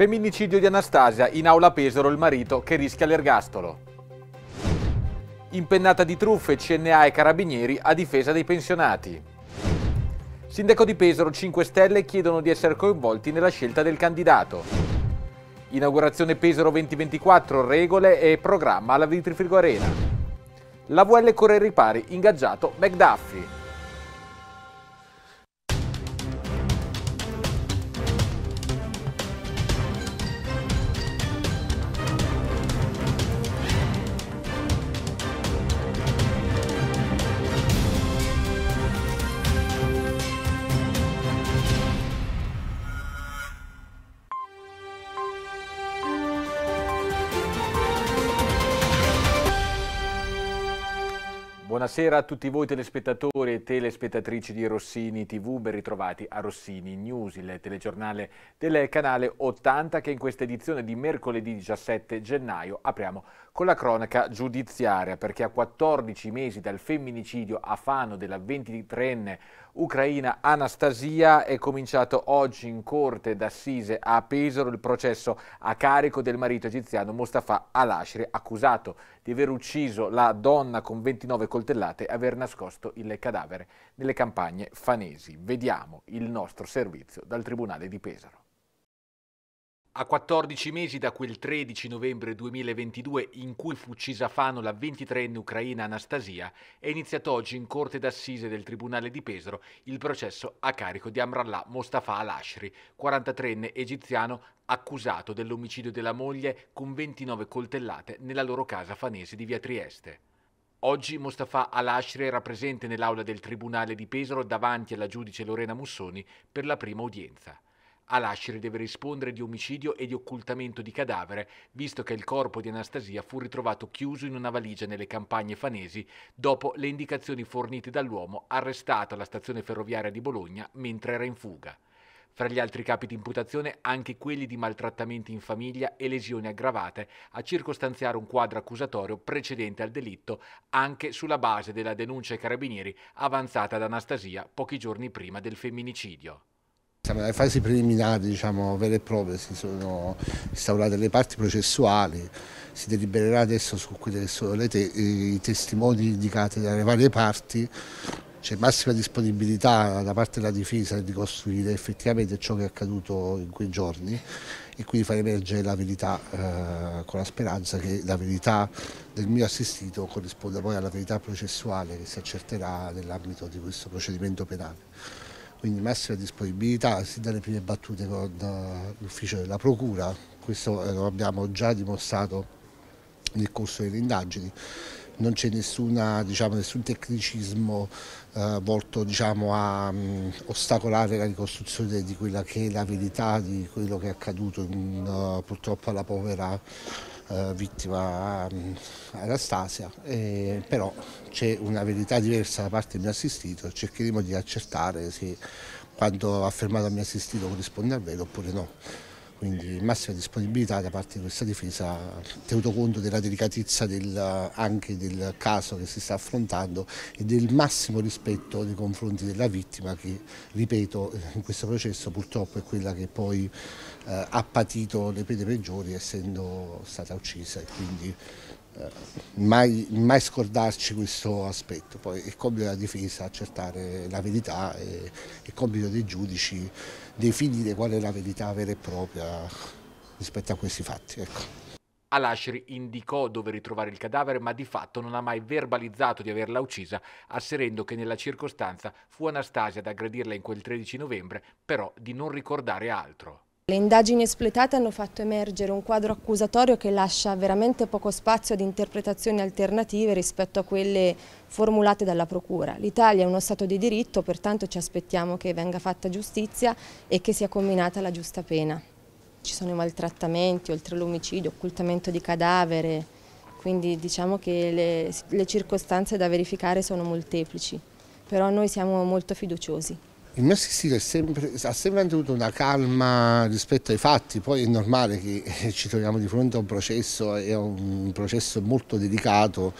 Femminicidio di Anastasia, in aula Pesaro il marito che rischia l'ergastolo. Impennata di truffe CNA e carabinieri a difesa dei pensionati. Sindaco di Pesaro 5 Stelle chiedono di essere coinvolti nella scelta del candidato. Inaugurazione Pesaro 2024, regole e programma alla Vitrifrigo Arena. La VL corre ai ripari, ingaggiato McDuffie. Buonasera a tutti voi telespettatori e telespettatrici di Rossini TV, ben ritrovati a Rossini News, il telegiornale del canale 80 che in questa edizione di mercoledì 17 gennaio apriamo con la cronaca giudiziaria perché a 14 mesi dal femminicidio a Fano della 23enne ucraina Anastasia è cominciato oggi in corte d'assise a Pesaro il processo a carico del marito egiziano Mustafa al accusato di aver ucciso la donna con 29 coltellate e aver nascosto il cadavere nelle campagne fanesi. Vediamo il nostro servizio dal Tribunale di Pesaro. A 14 mesi da quel 13 novembre 2022 in cui fu uccisa Fano la 23enne ucraina Anastasia, è iniziato oggi in Corte d'Assise del Tribunale di Pesaro il processo a carico di Amrallah Mostafa Al-Ashri, 43enne egiziano accusato dell'omicidio della moglie con 29 coltellate nella loro casa fanese di via Trieste. Oggi Mostafa Al-Ashri era presente nell'aula del Tribunale di Pesaro davanti alla giudice Lorena Mussoni per la prima udienza. Alascere deve rispondere di omicidio e di occultamento di cadavere, visto che il corpo di Anastasia fu ritrovato chiuso in una valigia nelle campagne fanesi dopo le indicazioni fornite dall'uomo arrestato alla stazione ferroviaria di Bologna mentre era in fuga. Fra gli altri capi di imputazione anche quelli di maltrattamenti in famiglia e lesioni aggravate, a circostanziare un quadro accusatorio precedente al delitto, anche sulla base della denuncia ai carabinieri avanzata da Anastasia pochi giorni prima del femminicidio. Siamo nelle fasi preliminari, diciamo, vere e proprie, si sono instaurate le parti processuali, si delibererà adesso su quelli che sono te i testimoni indicati dalle varie parti, c'è massima disponibilità da parte della difesa di costruire effettivamente ciò che è accaduto in quei giorni e quindi far emergere la verità eh, con la speranza che la verità del mio assistito corrisponda poi alla verità processuale che si accerterà nell'ambito di questo procedimento penale quindi massima disponibilità sin dalle prime battute con eh, l'ufficio della Procura, questo eh, lo abbiamo già dimostrato nel corso delle indagini. Non c'è diciamo, nessun tecnicismo eh, volto diciamo, a mh, mm, ostacolare la ricostruzione di quella che è la verità di quello che è accaduto in, uh, purtroppo alla povera eh, vittima mm, Anastasia, eh, però c'è una verità diversa da parte del mio assistito, cercheremo di accertare se quanto affermato al mio assistito corrisponde al vero oppure no quindi massima disponibilità da parte di questa difesa, tenuto conto della delicatezza del, anche del caso che si sta affrontando e del massimo rispetto nei confronti della vittima che, ripeto, in questo processo purtroppo è quella che poi eh, ha patito le pene peggiori essendo stata uccisa e quindi eh, mai, mai, scordarci questo aspetto. Poi è compito della difesa accertare la verità e è compito dei giudici definire qual è la verità vera e propria rispetto a questi fatti. Ecco. al indicò dove ritrovare il cadavere, ma di fatto non ha mai verbalizzato di averla uccisa, asserendo che nella circostanza fu Anastasia ad aggredirla in quel 13 novembre, però di non ricordare altro. Le indagini espletate hanno fatto emergere un quadro accusatorio che lascia veramente poco spazio ad interpretazioni alternative rispetto a quelle formulate dalla Procura. L'Italia è uno Stato di diritto, pertanto ci aspettiamo che venga fatta giustizia e che sia combinata la giusta pena. Ci sono i maltrattamenti, oltre all'omicidio, occultamento di cadavere, quindi diciamo che le, le circostanze da verificare sono molteplici, però noi siamo molto fiduciosi. Il mio stile sempre, ha sempre avuto una calma rispetto ai fatti, poi è normale che ci troviamo di fronte a un processo, è un processo molto delicato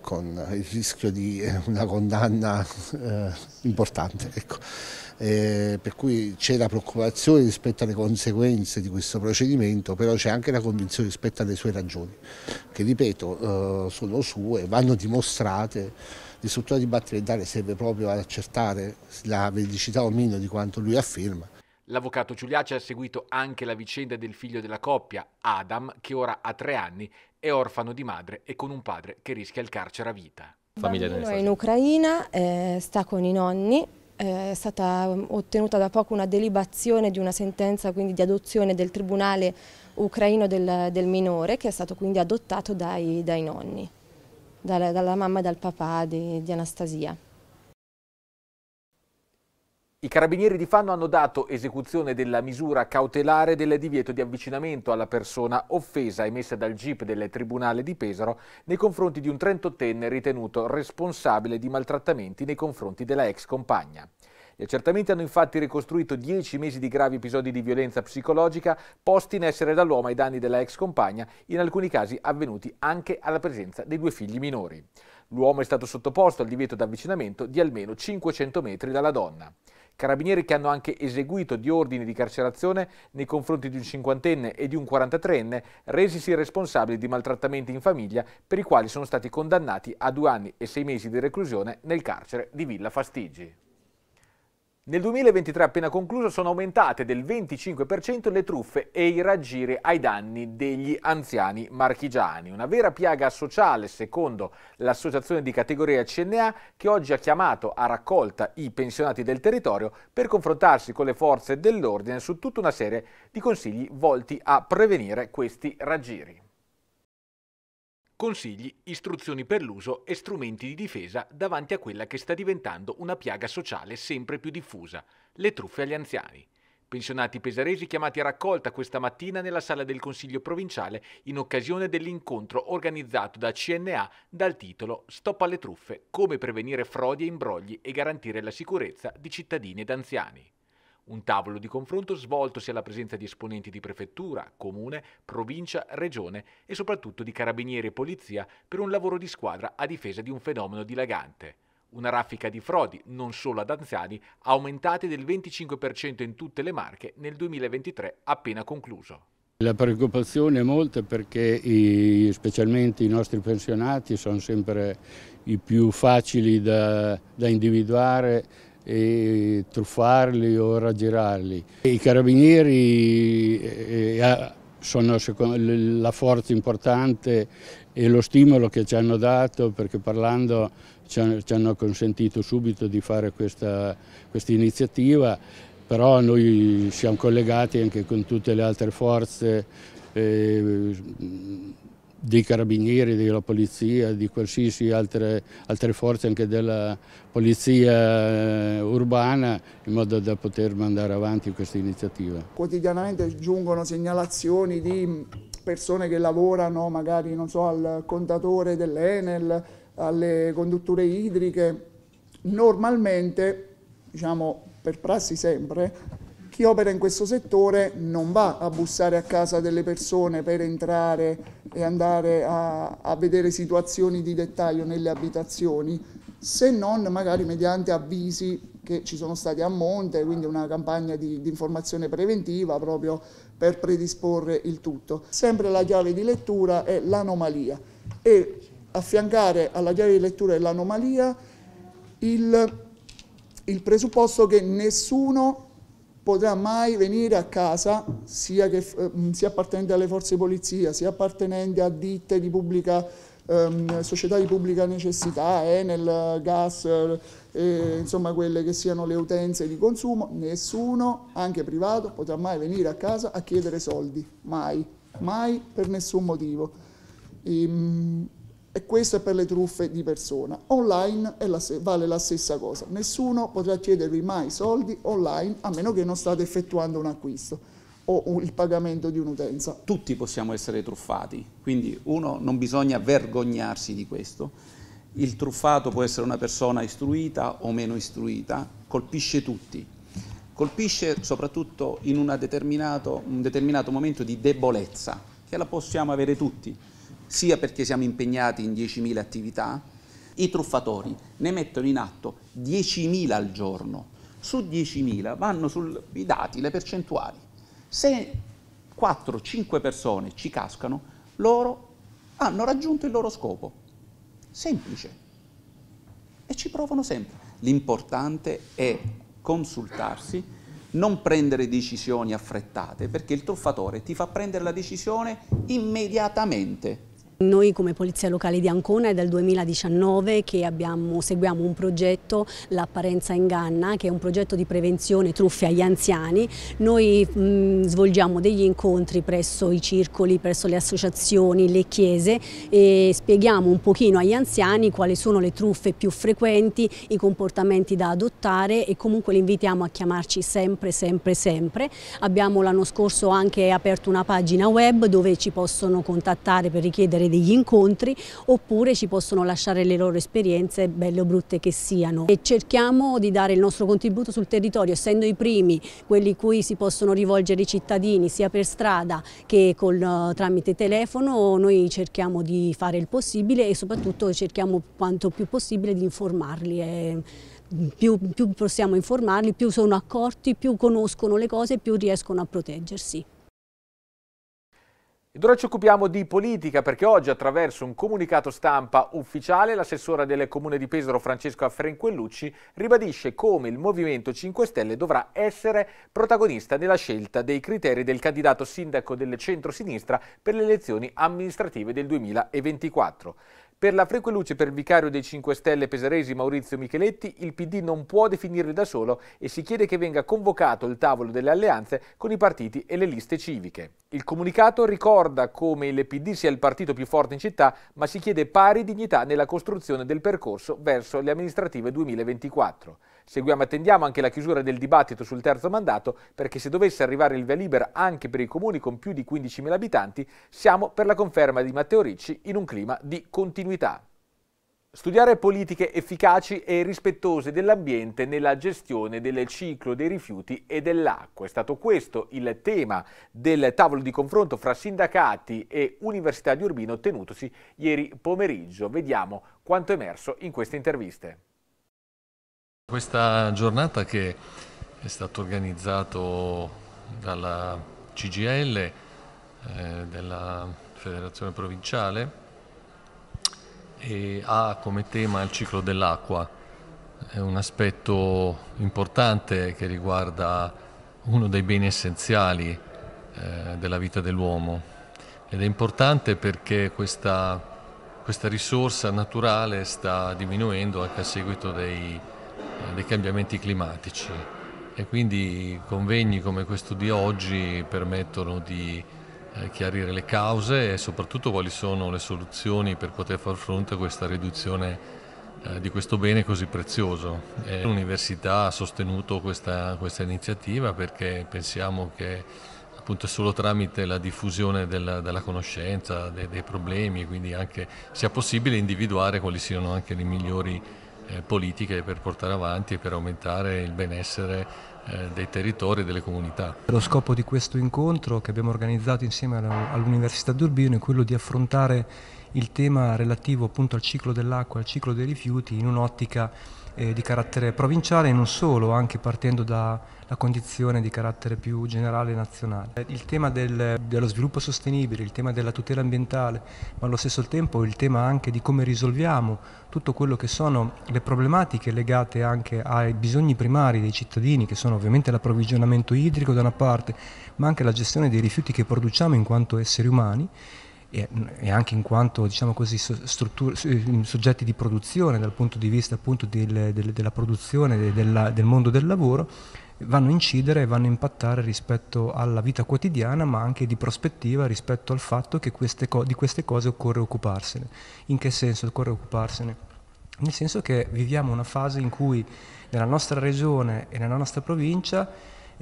con il rischio di eh, una condanna eh, importante. Ecco. Eh, per cui c'è la preoccupazione rispetto alle conseguenze di questo procedimento, però c'è anche la convinzione rispetto alle sue ragioni, che ripeto eh, sono sue, vanno dimostrate l'istruttore di batteria serve proprio ad accertare la veridicità o meno di quanto lui afferma. L'avvocato Giuliace ha seguito anche la vicenda del figlio della coppia, Adam, che ora ha tre anni, è orfano di madre e con un padre che rischia il carcere a vita. Famiglia è in Ucraina, eh, sta con i nonni, eh, è stata mm, ottenuta da poco una delibazione di una sentenza quindi di adozione del tribunale ucraino del, del minore che è stato quindi adottato dai, dai nonni dalla, dalla mamma e dal papà di, di Anastasia. I carabinieri di Fanno hanno dato esecuzione della misura cautelare del divieto di avvicinamento alla persona offesa emessa dal GIP del Tribunale di Pesaro nei confronti di un 38enne ritenuto responsabile di maltrattamenti nei confronti della ex compagna. Gli accertamenti hanno infatti ricostruito 10 mesi di gravi episodi di violenza psicologica posti in essere dall'uomo ai danni della ex compagna, in alcuni casi avvenuti anche alla presenza dei due figli minori. L'uomo è stato sottoposto al divieto d'avvicinamento di almeno 500 metri dalla donna. Carabinieri che hanno anche eseguito di ordini di carcerazione nei confronti di un cinquantenne e di un quarantatreenne, resisi responsabili di maltrattamenti in famiglia, per i quali sono stati condannati a due anni e sei mesi di reclusione nel carcere di Villa Fastigi. Nel 2023 appena concluso sono aumentate del 25% le truffe e i raggiri ai danni degli anziani marchigiani, una vera piaga sociale secondo l'associazione di categoria CNA che oggi ha chiamato a raccolta i pensionati del territorio per confrontarsi con le forze dell'ordine su tutta una serie di consigli volti a prevenire questi raggiri consigli, istruzioni per l'uso e strumenti di difesa davanti a quella che sta diventando una piaga sociale sempre più diffusa, le truffe agli anziani. Pensionati pesaresi chiamati a raccolta questa mattina nella sala del Consiglio provinciale in occasione dell'incontro organizzato da CNA dal titolo Stop alle truffe, come prevenire frodi e imbrogli e garantire la sicurezza di cittadini ed anziani. Un tavolo di confronto svoltosi alla presenza di esponenti di prefettura, comune, provincia, regione e soprattutto di carabinieri e polizia per un lavoro di squadra a difesa di un fenomeno dilagante. Una raffica di frodi, non solo ad anziani, aumentate del 25% in tutte le marche nel 2023 appena concluso. La preoccupazione è molta perché i, specialmente i nostri pensionati sono sempre i più facili da, da individuare e truffarli o raggirarli. I carabinieri eh, eh, sono la forza importante e lo stimolo che ci hanno dato perché parlando ci hanno consentito subito di fare questa, questa iniziativa però noi siamo collegati anche con tutte le altre forze eh, dei carabinieri, della polizia, di qualsiasi altre, altre, forze, anche della polizia eh, urbana, in modo da poter mandare avanti questa iniziativa. Quotidianamente giungono segnalazioni di persone che lavorano magari non so, al contatore dell'Enel, alle condutture idriche. Normalmente, diciamo per prassi sempre, chi opera in questo settore non va a bussare a casa delle persone per entrare e andare a, a vedere situazioni di dettaglio nelle abitazioni, se non magari mediante avvisi che ci sono stati a monte, quindi una campagna di, di, informazione preventiva proprio per predisporre il tutto. Sempre la chiave di lettura è l'anomalia e affiancare alla chiave di lettura e l'anomalia il, il presupposto che nessuno potrà mai venire a casa, sia, che, eh, mm, sia appartenente alle forze di polizia, sia appartenente a ditte di pubblica, ehm, società di pubblica necessità, Enel, eh, gas, eh, insomma quelle che siano le utenze di consumo, nessuno, anche privato, potrà mai venire a casa a chiedere soldi, mai, mai per nessun motivo. Ehm, e questo è per le truffe di persona. Online la, vale la stessa cosa, nessuno potrà chiedervi mai soldi online a meno che non state effettuando un acquisto o il pagamento di un'utenza. Tutti possiamo essere truffati, quindi uno non bisogna vergognarsi di questo. Il truffato può essere una persona istruita o meno istruita, colpisce tutti, colpisce soprattutto in determinato, un determinato momento di debolezza, che la possiamo avere tutti sia perché siamo impegnati in 10.000 attività, i truffatori ne mettono in atto 10.000 al giorno. Su 10.000 vanno sul, i dati, le percentuali. Se 4-5 persone ci cascano, loro hanno raggiunto il loro scopo. Semplice. E ci provano sempre. L'importante è consultarsi, non prendere decisioni affrettate, perché il truffatore ti fa prendere la decisione immediatamente noi come Polizia Locale di Ancona è dal 2019 che abbiamo, seguiamo un progetto, l'apparenza inganna, che è un progetto di prevenzione truffe agli anziani. Noi mh, svolgiamo degli incontri presso i circoli, presso le associazioni, le chiese e spieghiamo un pochino agli anziani quali sono le truffe più frequenti, i comportamenti da adottare e comunque li invitiamo a chiamarci sempre, sempre, sempre. Abbiamo l'anno scorso anche aperto una pagina web dove ci possono contattare per richiedere degli incontri oppure ci possono lasciare le loro esperienze, belle o brutte che siano. E cerchiamo di dare il nostro contributo sul territorio, essendo i primi, quelli cui si possono rivolgere i cittadini sia per strada che col, eh, tramite telefono, noi cerchiamo di fare il possibile e soprattutto cerchiamo quanto più possibile di informarli. E, eh, più, più possiamo informarli, più sono accorti, più conoscono le cose, più riescono a proteggersi. Ed ora ci occupiamo di politica perché oggi attraverso un comunicato stampa ufficiale l'assessore del comune di Pesaro Francesco Affrenquellucci ribadisce come il Movimento 5 Stelle dovrà essere protagonista nella scelta dei criteri del candidato sindaco del centro-sinistra per le elezioni amministrative del 2024. Per la frequeluce per il vicario dei 5 Stelle pesaresi Maurizio Micheletti, il PD non può definirle da solo e si chiede che venga convocato il tavolo delle alleanze con i partiti e le liste civiche. Il comunicato ricorda come il PD sia il partito più forte in città, ma si chiede pari dignità nella costruzione del percorso verso le amministrative 2024. Seguiamo e attendiamo anche la chiusura del dibattito sul terzo mandato perché se dovesse arrivare il via libera anche per i comuni con più di 15.000 abitanti, siamo per la conferma di Matteo Ricci in un clima di continuità. Studiare politiche efficaci e rispettose dell'ambiente nella gestione del ciclo dei rifiuti e dell'acqua. È stato questo il tema del tavolo di confronto fra sindacati e Università di Urbino tenutosi ieri pomeriggio. Vediamo quanto è emerso in queste interviste. Questa giornata che è stata organizzata dalla CGL, eh, della Federazione Provinciale, e ha come tema il ciclo dell'acqua. È un aspetto importante che riguarda uno dei beni essenziali eh, della vita dell'uomo ed è importante perché questa, questa risorsa naturale sta diminuendo anche a seguito dei eh, dei cambiamenti climatici e quindi convegni come questo di oggi permettono di eh, chiarire le cause e soprattutto quali sono le soluzioni per poter far fronte a questa riduzione eh, di questo bene così prezioso. L'università ha sostenuto questa, questa iniziativa perché pensiamo che appunto solo tramite la diffusione della, della conoscenza, dei, dei problemi, quindi anche sia possibile individuare quali siano anche le migliori eh, politiche per portare avanti e per aumentare il benessere eh, dei territori e delle comunità. Lo scopo di questo incontro che abbiamo organizzato insieme all'Università di Urbino è quello di affrontare il tema relativo appunto al ciclo dell'acqua, al ciclo dei rifiuti in un'ottica eh, di carattere provinciale e non solo, anche partendo dalla condizione di carattere più generale nazionale. Eh, il tema del, dello sviluppo sostenibile, il tema della tutela ambientale, ma allo stesso tempo il tema anche di come risolviamo tutto quello che sono le problematiche legate anche ai bisogni primari dei cittadini, che sono ovviamente l'approvvigionamento idrico da una parte, ma anche la gestione dei rifiuti che produciamo in quanto esseri umani, e, anche in quanto diciamo così, soggetti di produzione dal punto di vista appunto del, del, della produzione della, del mondo del lavoro vanno a incidere e vanno a impattare rispetto alla vita quotidiana, ma anche di prospettiva rispetto al fatto che queste di queste cose occorre occuparsene. In che senso occorre occuparsene? Nel senso che viviamo una fase in cui nella nostra regione e nella nostra provincia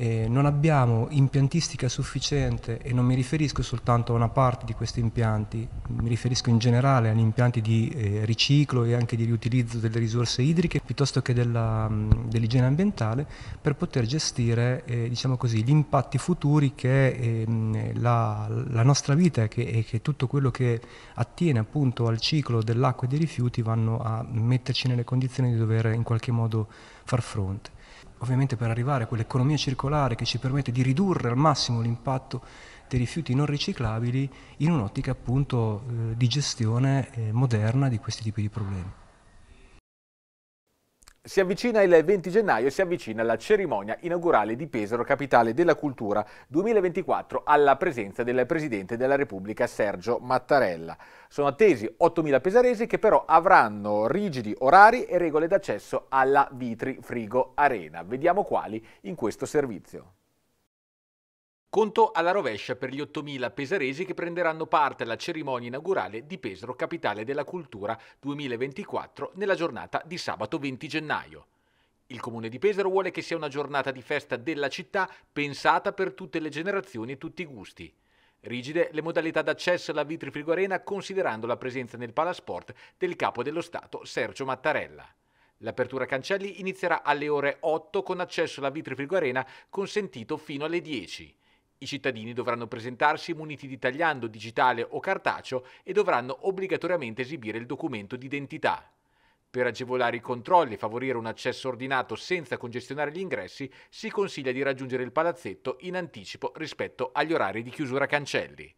eh, non abbiamo impiantistica sufficiente e non mi riferisco soltanto a una parte di questi impianti, mi riferisco in generale agli impianti di eh, riciclo e anche di riutilizzo delle risorse idriche piuttosto che mm, dell'igiene ambientale per poter gestire eh, diciamo così, gli impatti futuri che ehm, la, la, nostra vita e che, che tutto quello che attiene appunto al ciclo dell'acqua e dei rifiuti vanno a metterci nelle condizioni di dover in qualche modo far fronte ovviamente per arrivare a quell'economia circolare che ci permette di ridurre al massimo l'impatto dei rifiuti non riciclabili in un'ottica appunto eh, di gestione eh, moderna di questi tipi di problemi. Si avvicina il 20 gennaio e si avvicina la cerimonia inaugurale di Pesaro, capitale della cultura 2024, alla presenza del Presidente della Repubblica Sergio Mattarella. Sono attesi 8.000 pesaresi che però avranno rigidi orari e regole d'accesso alla Vitri Frigo Arena. Vediamo quali in questo servizio. Conto alla rovescia per gli 8.000 pesaresi che prenderanno parte alla cerimonia inaugurale di Pesaro Capitale della Cultura 2024 nella giornata di sabato 20 gennaio. Il comune di Pesaro vuole che sia una giornata di festa della città pensata per tutte le generazioni e tutti i gusti. Rigide le modalità d'accesso alla Vitrifrigo Arena considerando la presenza nel palasport del capo dello Stato Sergio Mattarella. L'apertura cancelli inizierà alle ore 8 con accesso alla Vitrifrigo Arena consentito fino alle 10. I cittadini dovranno presentarsi muniti di tagliando digitale o cartaceo e dovranno obbligatoriamente esibire il documento d'identità. Per agevolare i controlli e favorire un accesso ordinato senza congestionare gli ingressi, si consiglia di raggiungere il palazzetto in anticipo rispetto agli orari di chiusura cancelli.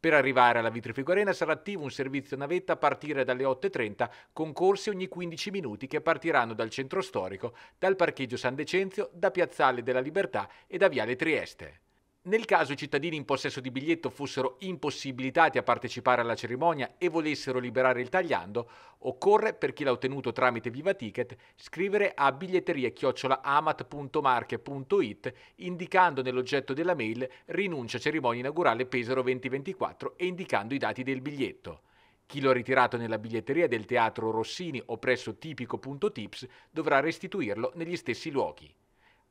Per arrivare alla Vitrifico Arena sarà attivo un servizio navetta a partire dalle 8.30 con corsi ogni 15 minuti che partiranno dal centro storico, dal parcheggio San Decenzio, da Piazzale della Libertà e da Viale Trieste. Nel caso i cittadini in possesso di biglietto fossero impossibilitati a partecipare alla cerimonia e volessero liberare il tagliando, occorre, per chi l'ha ottenuto tramite Viva Ticket, scrivere a biglietterie amatmarcheit indicando nell'oggetto della mail rinuncia cerimonia inaugurale Pesaro 2024 e indicando i dati del biglietto. Chi lo ha ritirato nella biglietteria del Teatro Rossini o presso tipico.tips dovrà restituirlo negli stessi luoghi.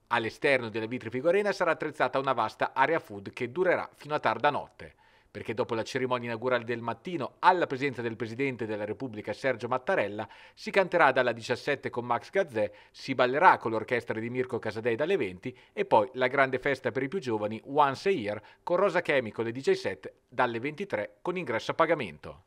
All'esterno della Vitrifigorena sarà attrezzata una vasta area food che durerà fino a tarda notte, perché dopo la cerimonia inaugurale del mattino, alla presenza del Presidente della Repubblica Sergio Mattarella, si canterà dalla 17 con Max Gazzè, si ballerà con l'orchestra di Mirko Casadei dalle 20 e poi la grande festa per i più giovani Once a Year con Rosa Chemico e 17 dalle 23 con ingresso a pagamento.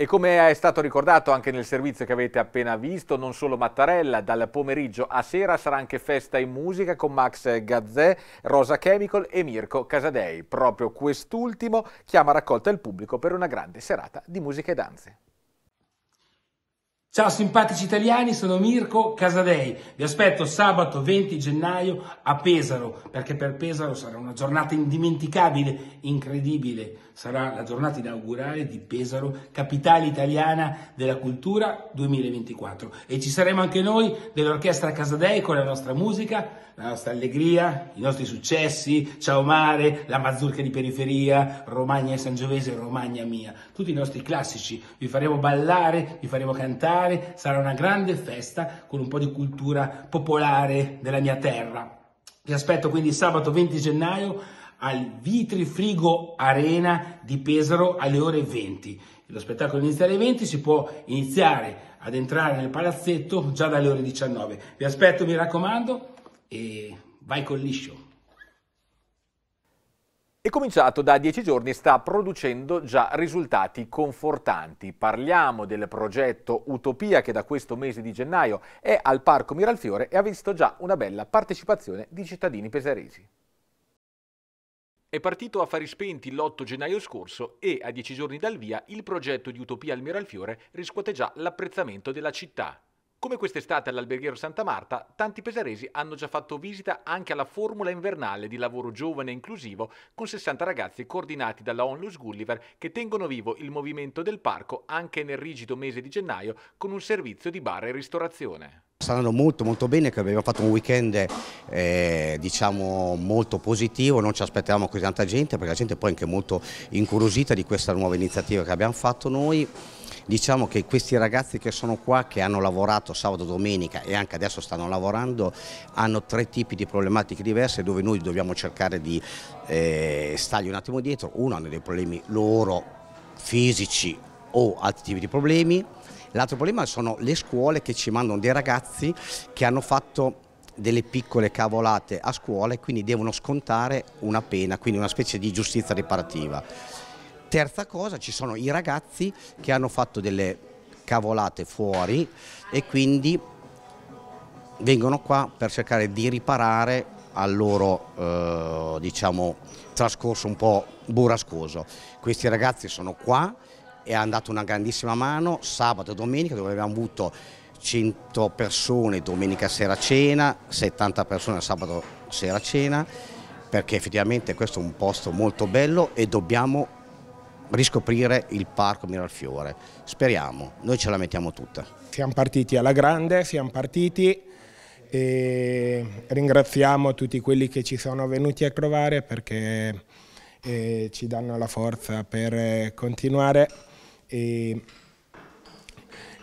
E come è stato ricordato anche nel servizio che avete appena visto, non solo Mattarella, dal pomeriggio a sera sarà anche festa in musica con Max Gazzè, Rosa Chemical e Mirko Casadei. Proprio quest'ultimo chiama raccolta il pubblico per una grande serata di musica e danze. Ciao simpatici italiani, sono Mirko Casadei. Vi aspetto sabato 20 gennaio a Pesaro, perché per Pesaro sarà una giornata indimenticabile, incredibile sarà la giornata inaugurale di Pesaro, capitale italiana della cultura 2024. E ci saremo anche noi dell'Orchestra Casadei con la nostra musica, la nostra allegria, i nostri successi, Ciao Mare, la Mazzurca di Periferia, Romagna e Sangiovese, Romagna Mia. Tutti i nostri classici. Vi faremo ballare, vi faremo cantare. Sarà una grande festa con un po' di cultura popolare della mia terra. Vi aspetto quindi sabato 20 gennaio al Vitrifrigo Arena di Pesaro alle ore 20. Lo spettacolo inizia alle 20, si può iniziare ad entrare nel palazzetto già dalle ore 19. Vi aspetto, mi raccomando, e vai col liscio. È cominciato da dieci giorni e sta producendo già risultati confortanti. Parliamo del progetto Utopia che da questo mese di gennaio è al Parco Miralfiore e ha visto già una bella partecipazione di cittadini pesaresi. È partito a fari spenti l'8 gennaio scorso e, a dieci giorni dal via, il progetto di Utopia al Miralfiore riscuote già l'apprezzamento della città. Come quest'estate all'alberghiero Santa Marta, tanti pesaresi hanno già fatto visita anche alla formula invernale di lavoro giovane e inclusivo con 60 ragazzi coordinati dalla Onlus Gulliver che tengono vivo il movimento del parco anche nel rigido mese di gennaio con un servizio di bar e ristorazione. Sta andando molto molto bene, che abbiamo fatto un weekend eh, diciamo molto positivo, non ci aspettavamo così tanta gente perché la gente è poi anche molto incuriosita di questa nuova iniziativa che abbiamo fatto noi. Diciamo che questi ragazzi che sono qua, che hanno lavorato sabato, domenica e anche adesso stanno lavorando, hanno tre tipi di problematiche diverse dove noi dobbiamo cercare di eh, stargli un attimo dietro. Uno hanno dei problemi loro fisici o altri tipi di problemi. L'altro problema sono le scuole che ci mandano dei ragazzi che hanno fatto delle piccole cavolate a scuola e quindi devono scontare una pena, quindi una specie di giustizia riparativa. Terza cosa, ci sono i ragazzi che hanno fatto delle cavolate fuori e quindi vengono qua per cercare di riparare al loro eh, diciamo, trascorso un po' burrascoso. Questi ragazzi sono qua e hanno dato una grandissima mano sabato e domenica dove abbiamo avuto 100 persone domenica sera cena, 70 persone sabato sera cena perché effettivamente questo è un posto molto bello e dobbiamo riscoprire il parco Miralfiore. Speriamo, noi ce la mettiamo tutta. Siamo partiti alla grande, siamo partiti e ringraziamo tutti quelli che ci sono venuti a trovare perché eh, ci danno la forza per eh, continuare e,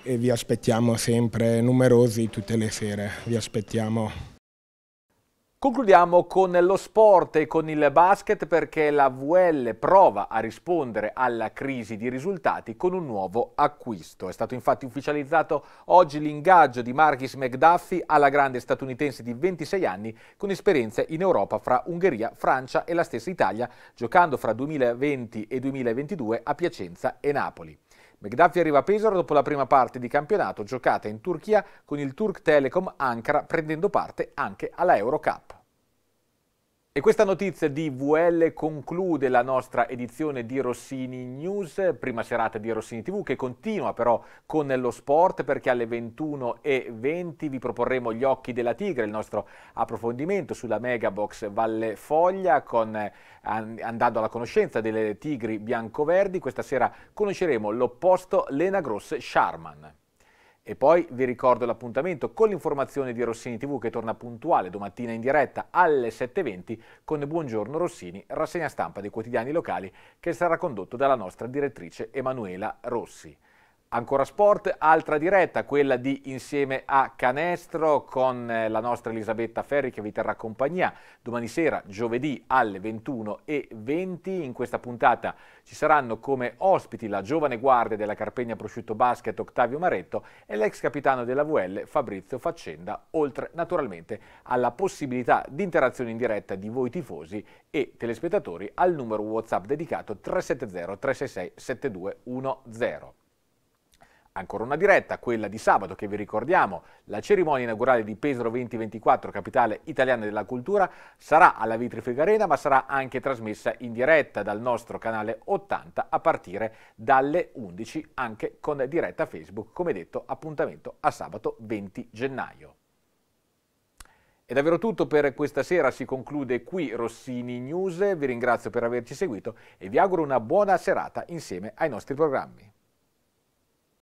e vi aspettiamo sempre numerosi tutte le sere, vi aspettiamo. Concludiamo con lo sport e con il basket perché la VL prova a rispondere alla crisi di risultati con un nuovo acquisto. È stato infatti ufficializzato oggi l'ingaggio di Marcus McDuffie alla grande statunitense di 26 anni con esperienze in Europa fra Ungheria, Francia e la stessa Italia, giocando fra 2020 e 2022 a Piacenza e Napoli. Megdafi arriva a Pesaro dopo la prima parte di campionato giocata in Turchia con il Turk Telecom Ankara prendendo parte anche alla Eurocup. E questa notizia di VL conclude la nostra edizione di Rossini News, prima serata di Rossini TV che continua però con lo sport perché alle 21.20 vi proporremo gli occhi della tigre, il nostro approfondimento sulla Megabox Valle Foglia con, andando alla conoscenza delle tigri biancoverdi. Questa sera conosceremo l'opposto Lena Gross Sharman. E poi vi ricordo l'appuntamento con l'informazione di Rossini TV che torna puntuale domattina in diretta alle 7.20 con Buongiorno Rossini, rassegna stampa dei quotidiani locali che sarà condotto dalla nostra direttrice Emanuela Rossi. Ancora sport, altra diretta, quella di Insieme a Canestro con eh, la nostra Elisabetta Ferri che vi terrà compagnia domani sera, giovedì alle 21.20. In questa puntata ci saranno come ospiti la giovane guardia della Carpegna Prosciutto Basket Octavio Maretto e l'ex capitano della VL Fabrizio Faccenda, oltre naturalmente alla possibilità di interazione in diretta di voi tifosi e telespettatori al numero WhatsApp dedicato 370 366 7210. Ancora una diretta, quella di sabato che vi ricordiamo, la cerimonia inaugurale di Pesaro 2024, capitale italiana della cultura, sarà alla Vitrifica Arena ma sarà anche trasmessa in diretta dal nostro canale 80 a partire dalle 11 anche con diretta Facebook, come detto appuntamento a sabato 20 gennaio. È davvero tutto per questa sera, si conclude qui Rossini News, vi ringrazio per averci seguito e vi auguro una buona serata insieme ai nostri programmi.